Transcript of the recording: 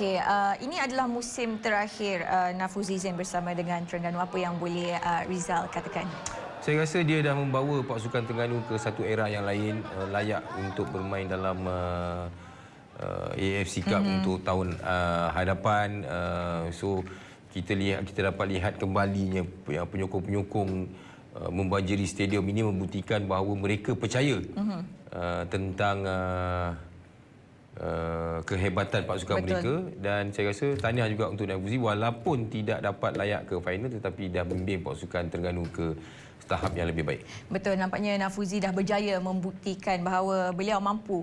Okey, uh, ini adalah musim terakhir uh, Nafuzi Zain bersama dengan Terengganu. Apa yang boleh uh, Rizal katakan? Saya rasa dia dah membawa pasukan Terengganu ke satu era yang lain uh, layak untuk bermain dalam uh, uh, AFC Cup mm -hmm. untuk tahun uh, hadapan. Uh, so kita lihat kita dapat lihat kembalinya yang penyokong-penyokong uh, membanjiri stadium ini membuktikan bahawa mereka percaya mm -hmm. uh, tentang uh, kehebatan pasukan Betul. mereka dan saya rasa tahniah juga untuk Nafuzi walaupun tidak dapat layak ke final tetapi dah membimbing pasukan Terengganu ke tahap yang lebih baik. Betul nampaknya Nafuzi dah berjaya membuktikan bahawa beliau mampu